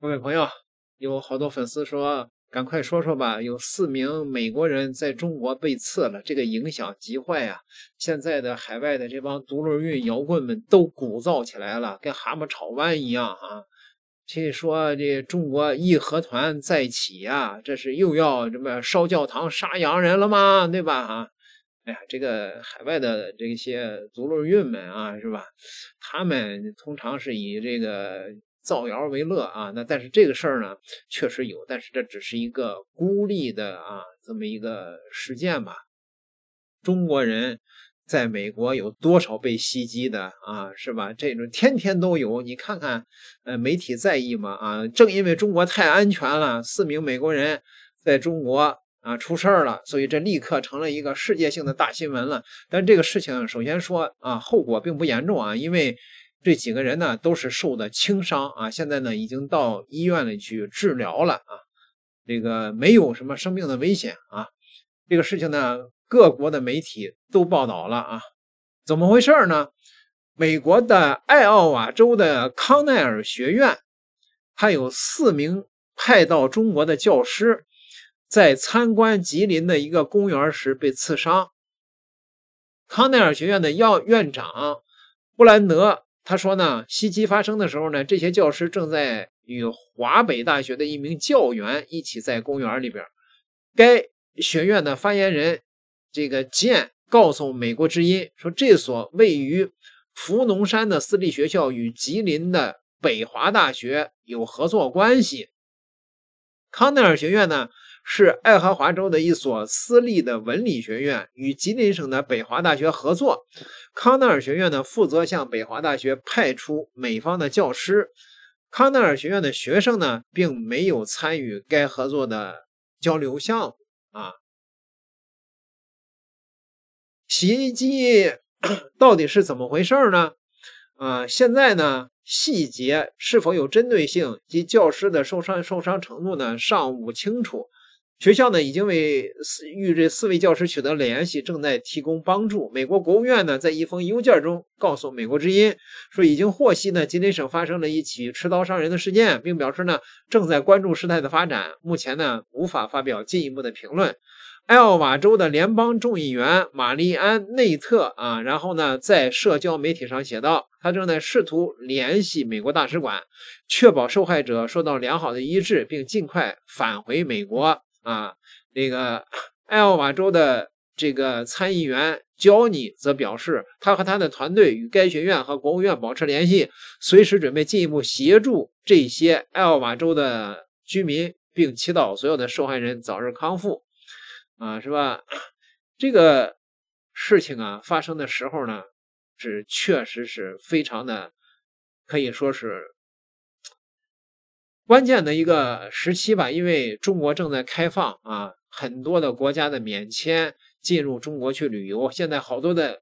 各位朋友，有好多粉丝说，赶快说说吧。有四名美国人在中国被刺了，这个影响极坏呀！现在的海外的这帮独轮运摇滚们都鼓噪起来了，跟蛤蟆炒弯一样啊！据说这中国义和团再起呀，这是又要什么烧教堂、杀洋人了吗？对吧？啊！哎呀，这个海外的这些独轮运们啊，是吧？他们通常是以这个。造谣为乐啊，那但是这个事儿呢，确实有，但是这只是一个孤立的啊这么一个事件吧。中国人在美国有多少被袭击的啊，是吧？这种天天都有，你看看，呃，媒体在意吗？啊，正因为中国太安全了，四名美国人在中国啊出事儿了，所以这立刻成了一个世界性的大新闻了。但这个事情首先说啊，后果并不严重啊，因为。这几个人呢都是受的轻伤啊，现在呢已经到医院里去治疗了啊，这个没有什么生命的危险啊。这个事情呢，各国的媒体都报道了啊。怎么回事呢？美国的爱奥瓦州的康奈尔学院，还有四名派到中国的教师，在参观吉林的一个公园时被刺伤。康奈尔学院的药院长布兰德。他说呢，袭击发生的时候呢，这些教师正在与华北大学的一名教员一起在公园里边。该学院的发言人这个建告诉美国之音说，这所位于福农山的私立学校与吉林的北华大学有合作关系。康奈尔学院呢？是爱荷华州的一所私立的文理学院与吉林省的北华大学合作，康奈尔学院呢负责向北华大学派出美方的教师，康奈尔学院的学生呢并没有参与该合作的交流项目啊。洗衣机 到底是怎么回事呢？啊，现在呢细节是否有针对性及教师的受伤受伤程度呢尚不清楚。学校呢已经为四与这四位教师取得联系，正在提供帮助。美国国务院呢在一封邮件中告诉《美国之音》，说已经获悉呢吉林省发生了一起持刀伤人的事件，并表示呢正在关注事态的发展，目前呢无法发表进一步的评论。艾奥瓦州的联邦众议员玛丽安内特啊，然后呢在社交媒体上写道，他正在试图联系美国大使馆，确保受害者受到良好的医治，并尽快返回美国。啊，那个艾奥瓦州的这个参议员焦尼则表示，他和他的团队与该学院和国务院保持联系，随时准备进一步协助这些艾奥瓦州的居民，并祈祷所有的受害人早日康复。啊，是吧？这个事情啊发生的时候呢，是确实是非常的，可以说是。关键的一个时期吧，因为中国正在开放啊，很多的国家的免签进入中国去旅游。现在好多的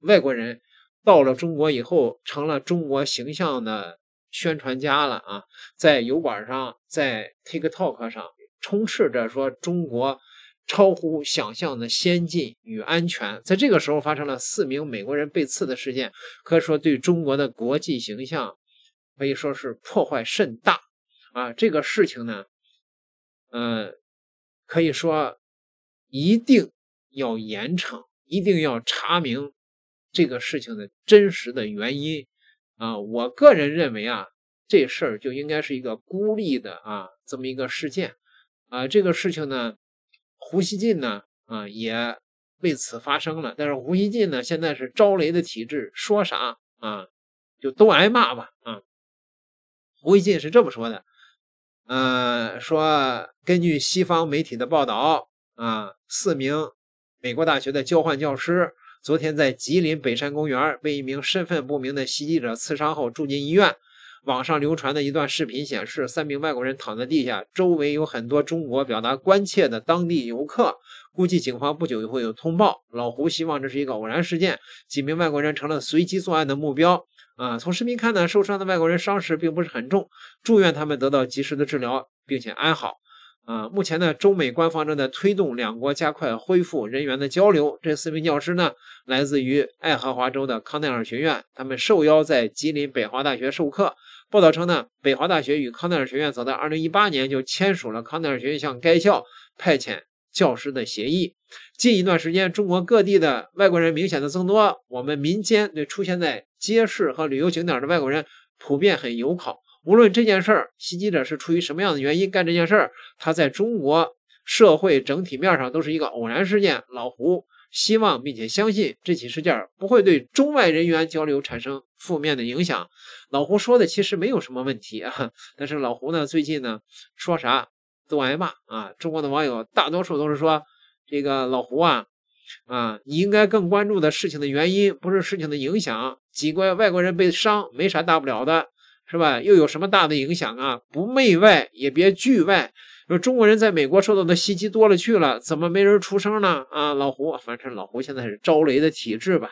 外国人到了中国以后，成了中国形象的宣传家了啊，在油管上，在 TikTok 上充斥着说中国超乎想象的先进与安全。在这个时候发生了四名美国人被刺的事件，可以说对中国的国际形象可以说是破坏甚大。啊，这个事情呢，呃，可以说一定要严惩，一定要查明这个事情的真实的原因。啊，我个人认为啊，这事儿就应该是一个孤立的啊这么一个事件。啊，这个事情呢，胡锡进呢，啊也为此发声了。但是胡锡进呢，现在是招雷的体质，说啥啊，就都挨骂吧。啊，胡锡进是这么说的。呃，说根据西方媒体的报道啊，四名美国大学的交换教师昨天在吉林北山公园被一名身份不明的袭击者刺伤后住进医院。网上流传的一段视频显示，三名外国人躺在地下，周围有很多中国表达关切的当地游客。估计警方不久会有通报。老胡希望这是一个偶然事件，几名外国人成了随机作案的目标。啊，从视频看呢，受伤的外国人伤势并不是很重，祝愿他们得到及时的治疗并且安好。啊，目前呢，中美官方正在推动两国加快恢复人员的交流。这四名教师呢，来自于爱荷华州的康奈尔学院，他们受邀在吉林北华大学授课。报道称呢，北华大学与康奈尔学院早在二零一八年就签署了康奈尔学院向该校派遣教师的协议。近一段时间，中国各地的外国人明显的增多，我们民间对出现在。街市和旅游景点的外国人普遍很友好。无论这件事儿袭击者是出于什么样的原因干这件事儿，他在中国社会整体面上都是一个偶然事件。老胡希望并且相信这起事件不会对中外人员交流产生负面的影响。老胡说的其实没有什么问题啊，但是老胡呢，最近呢说啥都挨骂啊。中国的网友大多数都是说，这个老胡啊啊，你应该更关注的事情的原因，不是事情的影响。几个外国人被伤，没啥大不了的，是吧？又有什么大的影响啊？不媚外也别惧外。说中国人在美国受到的袭击多了去了，怎么没人出声呢？啊，老胡，反正老胡现在是招雷的体质吧？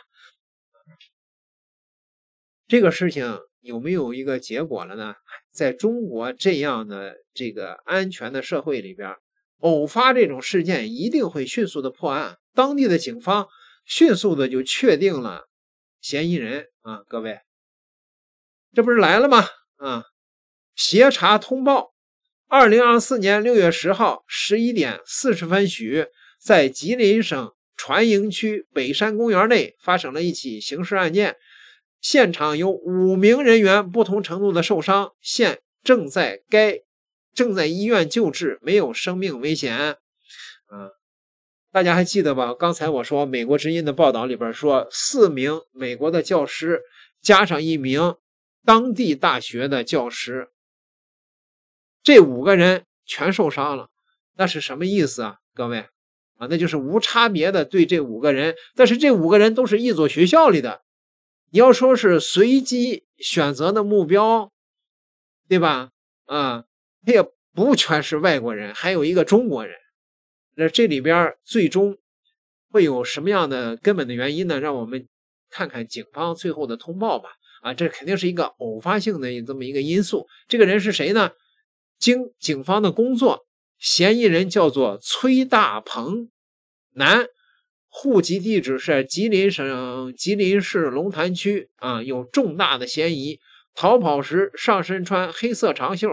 这个事情有没有一个结果了呢？在中国这样的这个安全的社会里边，偶发这种事件一定会迅速的破案。当地的警方迅速的就确定了。嫌疑人啊，各位，这不是来了吗？啊，协查通报：二零二四年六月十号十一点四十分许，在吉林省船营区北山公园内发生了一起刑事案件，现场有五名人员不同程度的受伤，现正在该正在医院救治，没有生命危险。大家还记得吧？刚才我说《美国之音》的报道里边说，四名美国的教师加上一名当地大学的教师，这五个人全受伤了。那是什么意思啊？各位啊，那就是无差别的对这五个人，但是这五个人都是一所学校里的。你要说是随机选择的目标，对吧？啊，他也不全是外国人，还有一个中国人。那这里边最终会有什么样的根本的原因呢？让我们看看警方最后的通报吧。啊，这肯定是一个偶发性的这么一个因素。这个人是谁呢？经警方的工作，嫌疑人叫做崔大鹏，男，户籍地址是吉林省吉林市龙潭区。啊，有重大的嫌疑。逃跑时上身穿黑色长袖。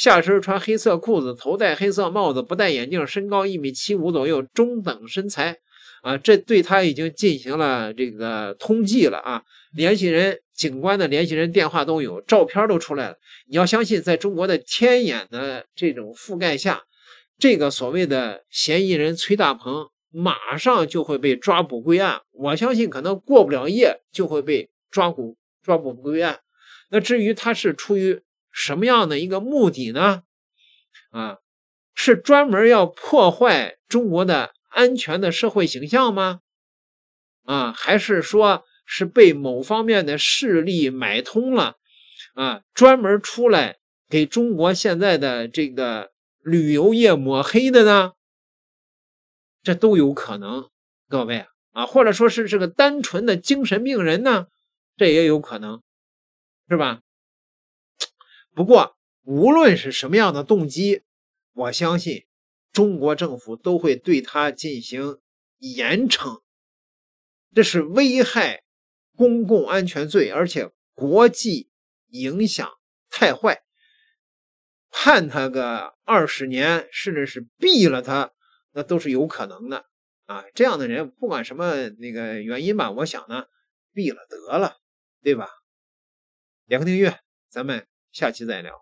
下身穿黑色裤子，头戴黑色帽子，不戴眼镜，身高一米七五左右，中等身材。啊，这对他已经进行了这个通缉了啊，联系人、警官的联系人电话都有，照片都出来了。你要相信，在中国的天眼的这种覆盖下，这个所谓的嫌疑人崔大鹏马上就会被抓捕归案。我相信，可能过不了夜就会被抓捕、抓捕归案。那至于他是出于。什么样的一个目的呢？啊，是专门要破坏中国的安全的社会形象吗？啊，还是说是被某方面的势力买通了啊，专门出来给中国现在的这个旅游业抹黑的呢？这都有可能，各位啊，或者说是这个单纯的精神病人呢，这也有可能，是吧？不过，无论是什么样的动机，我相信中国政府都会对他进行严惩。这是危害公共安全罪，而且国际影响太坏，判他个二十年，甚至是毙了他，那都是有可能的啊！这样的人，不管什么那个原因吧，我想呢，毙了得了，对吧？点个订阅，咱们。下期再聊。